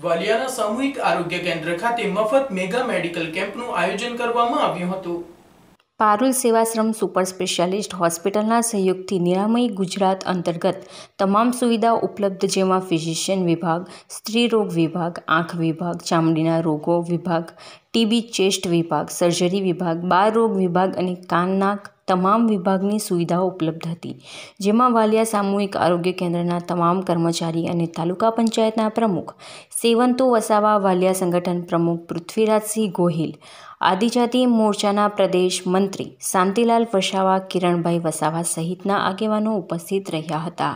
વાલિયાના સામૂહિક આરોગ્ય કેન્દ્ર ખાતે મફત મેગા મેડિકલ કેમ્પનું આયોજન કરવામાં આવ્યું હતું પારુલ સેવાશ્રમ સુપર સ્પેશિયાલિસ્ટ હોસ્પિટલના સહયોગથી નિરામય ગુજરાત અંતર્ગત તમામ સુવિધાઓ ઉપલબ્ધ જેમાં ફિઝિશિયન વિભાગ સ્ત્રીરોગ વિભાગ આંખ વિભાગ ચામડીના રોગો વિભાગ ટીબી ચેસ્ટ વિભાગ સર્જરી વિભાગ બાર રોગ વિભાગ અને કાનનાક તમામ વિભાગની સુવિધાઓ ઉપલબ્ધ હતી જેમાં વાલિયા સામૂહિક આરોગ્ય કેન્દ્રના તમામ કર્મચારી અને તાલુકા પંચાયતના પ્રમુખ સેવંતો વસાવા વાલિયા સંગઠન પ્રમુખ પૃથ્વીરાજસિંહ ગોહિલ આદિજાતિ મોરચાના પ્રદેશ મંત્રી શાંતિલાલ વસાવા કિરણભાઈ વસાવા સહિતના આગેવાનો ઉપસ્થિત રહ્યા હતા